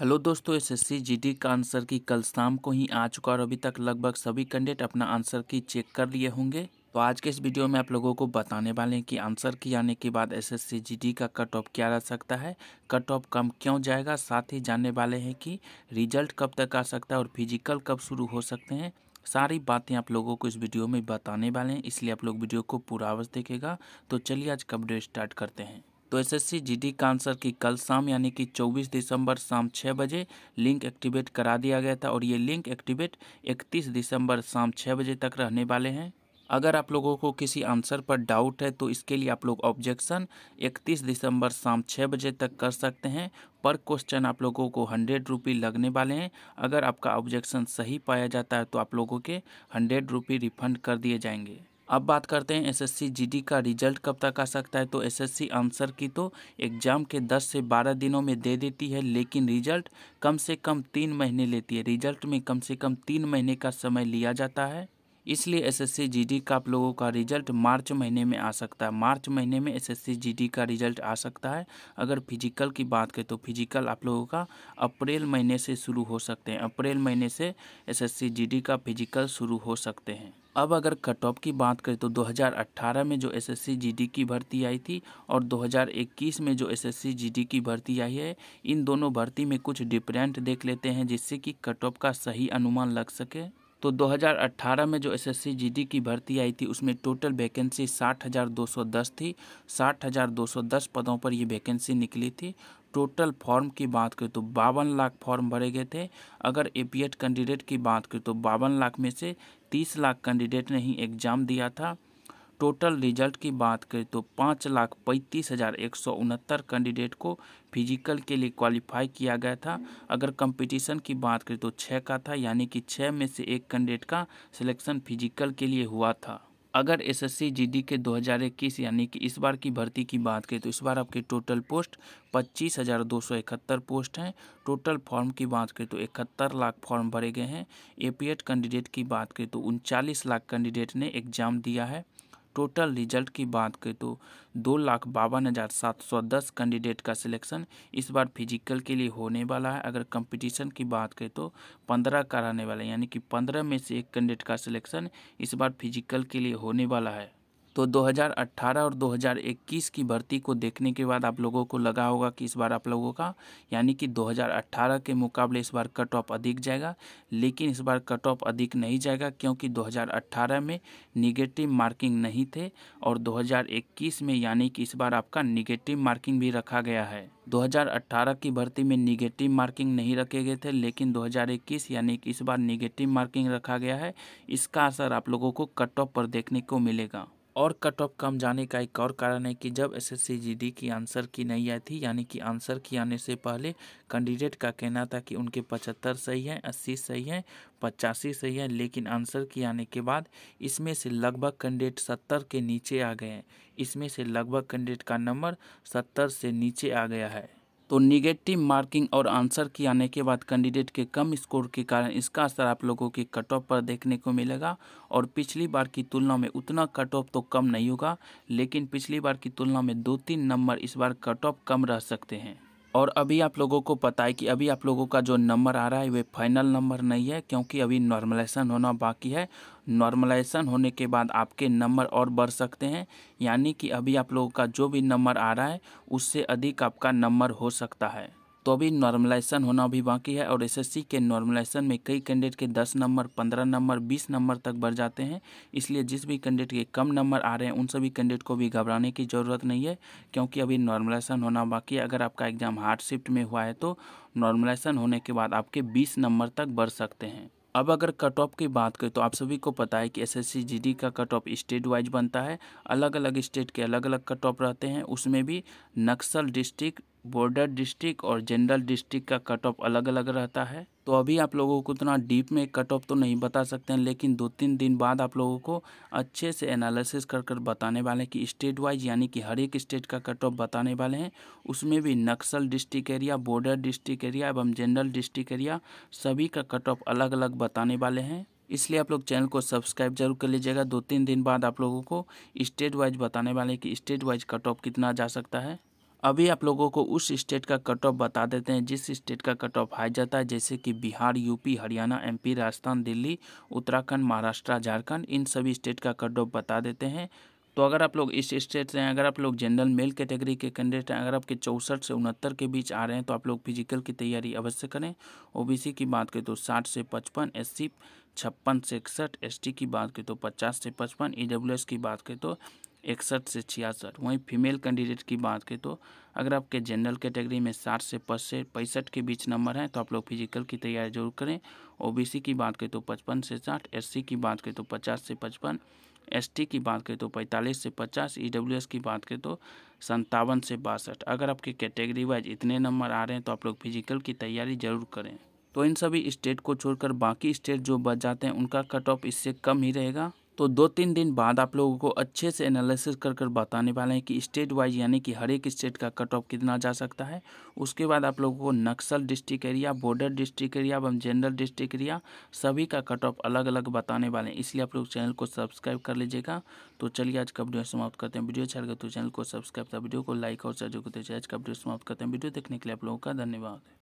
hello दोस्तों SSC GD का answer की कल शाम को ही आ चुका और अभी तक लगभग सभी कैंडिडेट अपना आंसर की चेक कर लिए होंगे तो आज के इस वीडियो में आप लोगों को बताने वाले हैं कि आंसर की आने के बाद एसएससी जीडी का कट ऑफ क्या रह सकता है कट ऑफ कम क्यों जाएगा साथ ही जानने वाले हैं कि रिजल्ट कब तक आ सकता है और फिजिकल कब शुरू हो सकते हैं सारी बातें आप लोगों को इस वीडियो में बताने वाले हैं इसलिए आप लोग वीडियो को पूरा अवश्य देखेगा तो चलिए आज कब स्टार्ट करते हैं तो एसएससी जीडी कांसर की कल शाम यानी कि 24 दिसंबर शाम 6 बजे लिंक एक्टिवेट करा दिया गया था और ये लिंक एक्टिवेट 31 दिसंबर शाम 6 बजे तक रहने वाले हैं अगर आप लोगों को किसी आंसर पर डाउट है तो इसके लिए आप लोग ऑब्जेक्शन 31 दिसंबर शाम 6 बजे तक कर सकते हैं पर क्वेश्चन आप लोगों को हंड्रेड रुपी लगने वाले हैं अगर आपका ऑब्जेक्शन सही पाया जाता है तो आप लोगों के हंड्रेड रुपी रिफंड कर दिए जाएंगे अब बात करते हैं एसएससी जीडी का रिजल्ट कब तक आ सकता है तो एसएससी आंसर की तो एग्ज़ाम के 10 से 12 दिनों में दे देती है लेकिन रिजल्ट कम से कम तीन महीने लेती है रिजल्ट में कम से कम तीन महीने का समय लिया जाता है इसलिए एसएससी जीडी का आप लोगों का रिजल्ट मार्च महीने में आ सकता है मार्च महीने में एसएससी जीडी का रिजल्ट आ सकता है अगर फिजिकल की बात करें तो फिजिकल आप लोगों का अप्रैल महीने से शुरू हो सकते हैं अप्रैल महीने से एसएससी जीडी का फिजिकल शुरू हो सकते हैं अब अगर कट ऑफ की बात करें तो 2018 में जो एसएससी जीडी की भर्ती आई थी और 2021 में जो एसएससी जीडी की भर्ती आई है इन दोनों भर्ती में कुछ डिफरेंट देख लेते हैं जिससे कि कट ऑफ का सही अनुमान लग सके तो 2018 में जो एस एस की भर्ती आई थी उसमें टोटल वैकेंसी 60,210 थी 60,210 पदों पर ये वैकेंसी निकली थी टोटल फॉर्म की बात करें तो बावन लाख फॉर्म भरे गए थे अगर ए कैंडिडेट की बात करें तो बावन लाख में से तीस लाख कैंडिडेट ने ही एग्ज़ाम दिया था टोटल रिजल्ट की बात करें तो पाँच लाख पैंतीस हज़ार एक सौ उनहत्तर कैंडिडेट को फिजिकल के लिए क्वालिफाई किया गया था अगर कंपटीशन की बात करें तो छः का था यानी कि छः में से एक कैंडिडेट का सिलेक्शन फिजिकल के लिए हुआ था अगर एसएससी जीडी के 2021 यानी कि इस बार की भर्ती की बात करें तो इस बार आपके टोटल पोस्ट पच्चीस हज़ार दो सौ इकहत्तर पोस्ट हैं टोटल फॉर्म की बात करें तो इकहत्तर लाख फॉर्म भरे गए हैं एपीएड कैंडिडेट की बात करें तो उनचालीस लाख कैंडिडेट ने एग्जाम दिया है टोटल रिजल्ट की बात करें तो दो लाख बावन हज़ार सात सौ दस कैंडिडेट का सिलेक्शन इस बार फिजिकल के लिए होने वाला है अगर कंपटीशन की बात करें तो पंद्रह कराने वाला यानी कि पंद्रह में से एक कैंडिडेट का सिलेक्शन इस बार फिजिकल के लिए होने वाला है तो 2018 और 2021 की भर्ती को देखने के बाद आप लोगों को लगा होगा कि इस बार आप लोगों का यानी कि 2018 के मुकाबले इस बार कट ऑफ अधिक जाएगा लेकिन इस बार कट ऑफ अधिक नहीं जाएगा क्योंकि 2018 में निगेटिव मार्किंग नहीं थे और 2021 में यानी कि इस बार आपका निगेटिव मार्किंग भी रखा गया है 2018 की भर्ती में निगेटिव मार्किंग नहीं रखे गए थे लेकिन 2021 यानी कि इस बार निगेटिव मार्किंग रखा गया है इसका असर आप लोगों को कट ऑफ पर देखने को मिलेगा और कट ऑफ कम जाने का एक और कारण है कि जब एसएससी जीडी की आंसर की नहीं आई थी यानी कि आंसर की आने से पहले कैंडिडेट का कहना था कि उनके पचहत्तर सही हैं अस्सी सही हैं पचासी सही हैं लेकिन आंसर की आने के बाद इसमें से लगभग कैंडिडेट सत्तर के नीचे आ गए हैं इसमें से लगभग कैंडिडेट का नंबर सत्तर से नीचे आ गया है तो निगेटिव मार्किंग और आंसर की आने के बाद कैंडिडेट के कम स्कोर के कारण इसका असर आप लोगों के कट ऑफ पर देखने को मिलेगा और पिछली बार की तुलना में उतना कट ऑफ तो कम नहीं होगा लेकिन पिछली बार की तुलना में दो तीन नंबर इस बार कट ऑफ कम रह सकते हैं और अभी आप लोगों को पता है कि अभी आप लोगों का जो नंबर आ रहा है वे फाइनल नंबर नहीं है क्योंकि अभी नॉर्मलाइजेशन होना बाकी है नॉर्मलाइजेशन होने के बाद आपके नंबर और बढ़ सकते हैं यानी कि अभी आप लोगों का जो भी नंबर आ रहा है उससे अधिक आपका नंबर हो सकता है तो अभी नॉर्मलाइजेशन होना भी बाकी है और एसएससी के नॉर्मलाइजेशन में कई कैंडिडेट के 10 नंबर 15 नंबर 20 नंबर तक बढ़ जाते हैं इसलिए जिस भी कैंडिडेट के कम नंबर आ रहे हैं उन सभी कैंडिडेट को भी घबराने की ज़रूरत नहीं है क्योंकि अभी नॉर्मलाइजेशन होना बाकी है अगर आपका एग्ज़ाम हार्ड शिफ्ट में हुआ है तो नॉर्मलाइजेशन होने के बाद आपके बीस नंबर तक बढ़ सकते हैं अब अगर कट ऑफ की बात करें तो आप सभी को पता है कि एसएससी जीडी का कट ऑफ स्टेट वाइज बनता है अलग अलग स्टेट के अलग अलग कट ऑफ रहते हैं उसमें भी नक्सल डिस्ट्रिक्ट बॉर्डर डिस्ट्रिक्ट और जनरल डिस्ट्रिक्ट का कट ऑफ अलग अलग रहता है तो अभी आप लोगों को उतना डीप में कट ऑफ तो नहीं बता सकते हैं लेकिन दो तीन दिन बाद आप लोगों को अच्छे से एनालिसिस कर कर बताने वाले हैं कि स्टेट वाइज यानी कि हर एक स्टेट का कट ऑफ बताने वाले हैं उसमें भी Naxal district area border district area एवं जनरल डिस्ट्रिक्ट एरिया सभी का कट ऑफ अलग अलग बताने वाले हैं इसलिए आप लोग चैनल को सब्सक्राइब जरूर कर लीजिएगा दो तीन दिन बाद आप लोगों को स्टेट वाइज बताने वाले हैं कि स्टेट वाइज कट ऑफ कितना जा सकता है अभी आप लोगों को उस स्टेट का कट ऑफ बता देते हैं जिस स्टेट का कट ऑफ हाई जाता है जैसे कि बिहार यूपी हरियाणा एमपी राजस्थान दिल्ली उत्तराखंड महाराष्ट्र झारखंड इन सभी स्टेट का कट ऑफ बता देते हैं तो अगर आप लोग इस स्टेट से हैं अगर आप लोग जनरल मेल कैटेगरी के कैंडिडेट हैं अगर आपके चौंसठ से उनहत्तर के बीच आ रहे हैं तो आप लोग फिजिकल की तैयारी अवश्य करें ओबीसी की बात करें तो साठ से पचपन एससी छप्पन से इकसठ एस की बात करें तो पचास से पचपन ईडब्ल्यूएस की बात करें तो इकसठ से छियासठ वहीं फीमेल कैंडिडेट की बात करें तो अगर आपके जनरल कैटेगरी में साठ से पैंसठ के बीच नंबर हैं तो आप लोग फिजिकल की तैयारी जरूर करें ओबीसी की बात करें तो पचपन से साठ एससी की बात करें तो पचास से पचपन एसटी की बात करें तो पैंतालीस से पचास ईडब्ल्यूएस e की बात करें तो संतावन से बासठ अगर आपके कैटेगरी वाइज इतने नंबर आ रहे हैं तो आप लोग फिजिकल की तैयारी जरूर करें तो इन सभी स्टेट को छोड़कर बाकी स्टेट जो बच जाते हैं उनका कट ऑफ इससे कम ही रहेगा तो दो तीन दिन बाद आप लोगों को अच्छे से एनालिसिस कर कर बताने वाले हैं कि स्टेट वाइज यानी कि हर एक स्टेट का कट ऑफ कितना जा सकता है उसके बाद आप लोगों को Naxal district area border district area एवं जनरल डिस्ट्रिक्ट एरिया सभी का कट ऑफ अलग अलग बताने वाले हैं इसलिए आप लोग चैनल को सब्सक्राइब कर लीजिएगा तो चलिए आज का वीडियो समाप्त करते हैं वीडियो अच्छा लगे तो चैनल को सब्सक्राइब था वीडियो को लाइक और शेयर करते आज का वीडियो समाप्त करते हैं वीडियो देखने के लिए आप लोगों का धन्यवाद